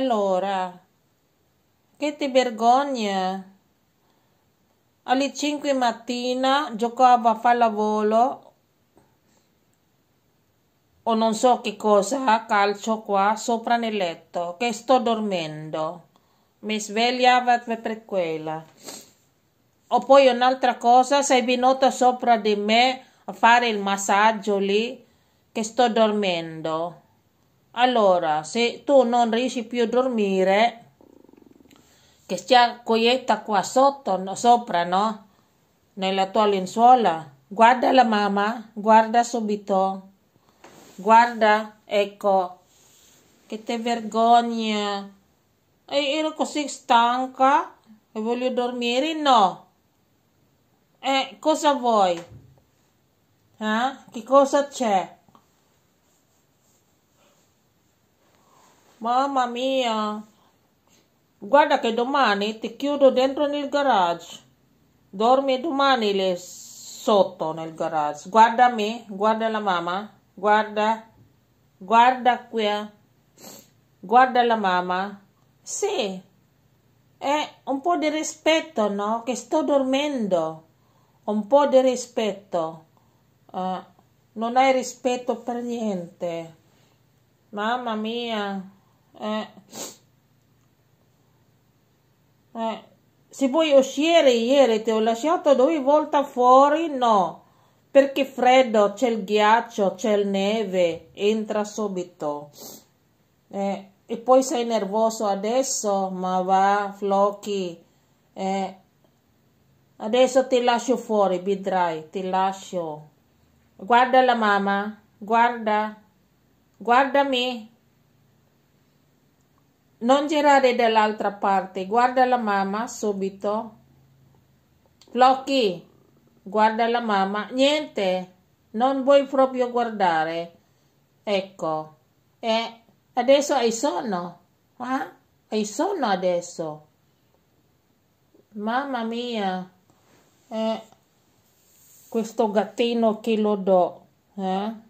Allora, che ti vergogna? Alle 5 mattina giocavo a pallavolo o non so che cosa, calcio qua sopra nel letto, che sto dormendo. Mi svegliava per quella. O poi un'altra cosa, sei venuta sopra di me a fare il massaggio lì, che sto dormendo. Allora, se tu non riesci più a dormire, che c'è coietta qua sotto, no, sopra, no? Nella tua lenzuola, guarda la mamma, guarda subito, guarda, ecco, che te vergogna. E ero così stanca e voglio dormire, no? E eh, cosa vuoi? Eh? Che cosa c'è? Mamma mia! Guarda che domani ti chiudo dentro nel garage. Dormi domani le sotto nel garage. Guarda me, guarda la mamma, guarda, guarda qui. Eh. Guarda la mamma. Sì, è un po' di rispetto, no? Che sto dormendo. Un po' di rispetto. Uh, non hai rispetto per niente. Mamma mia. Eh. Eh. Se vuoi uscire ieri ti ho lasciato due volte fuori? No, perché freddo, c'è il ghiaccio, c'è il neve, entra subito. Eh. E poi sei nervoso adesso? Ma va, Floki. Eh. Adesso ti lascio fuori, vedrai, ti lascio. Guarda la mamma, guarda, guardami non girare dall'altra parte, guarda la mamma subito. Flocky, guarda la mamma, niente, non vuoi proprio guardare. Ecco, e adesso hai sonno, ah? hai sonno adesso. Mamma mia, eh, questo gattino che lo do, eh?